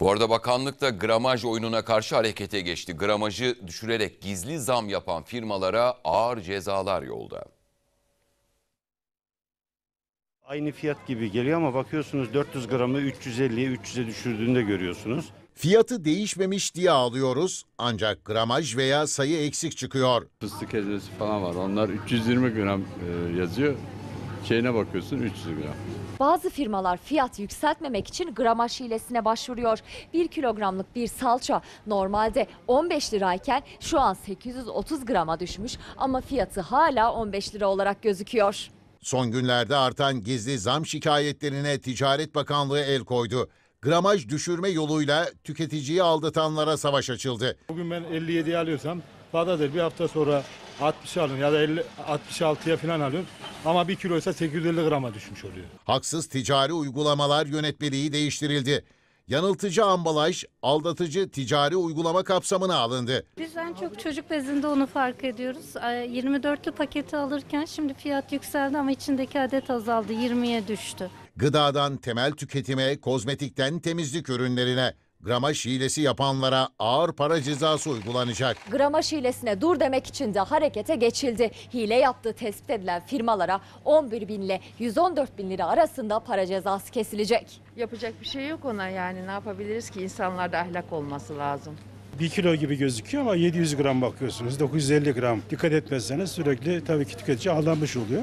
Bu arada bakanlık da gramaj oyununa karşı harekete geçti. Gramajı düşürerek gizli zam yapan firmalara ağır cezalar yolda. Aynı fiyat gibi geliyor ama bakıyorsunuz 400 gramı 350'ye 300'e düşürdüğünde görüyorsunuz. Fiyatı değişmemiş diye alıyoruz ancak gramaj veya sayı eksik çıkıyor. Fıstık ezmesi falan var onlar 320 gram e, yazıyor şeyine bakıyorsun 300 gram. Bazı firmalar fiyat yükseltmemek için gramaj hilesine başvuruyor. 1 kilogramlık bir salça normalde 15 lirayken şu an 830 grama düşmüş ama fiyatı hala 15 lira olarak gözüküyor. Son günlerde artan gizli zam şikayetlerine Ticaret Bakanlığı el koydu. Gramaj düşürme yoluyla tüketiciyi aldatanlara savaş açıldı. Bugün ben 57 alıyorsam Bağdat'ı bir hafta sonra 60 alın ya da 50, 66'ya falan alıyorum. Ama 1 kiloysa 850 grama düşmüş oluyor. Haksız ticari uygulamalar yönetmeliği değiştirildi. Yanıltıcı ambalaj, aldatıcı ticari uygulama kapsamına alındı. Biz en çok çocuk bezinde onu fark ediyoruz. 24'lü ee, paketi alırken şimdi fiyat yükseldi ama içindeki adet azaldı, 20'ye düştü. Gıdadan temel tüketime, kozmetikten temizlik ürünlerine gramaj hilesi yapanlara ağır para cezası uygulanacak. Gramaj hilesine dur demek için de harekete geçildi. Hile yaptığı tespit edilen firmalara 11 bin ile 114 bin lira arasında para cezası kesilecek. Yapacak bir şey yok ona yani ne yapabiliriz ki insanlarda ahlak olması lazım. 1 kilo gibi gözüküyor ama 700 gram bakıyorsunuz, 950 gram. Dikkat etmezseniz sürekli tabii ki tüketici aldanmış oluyor.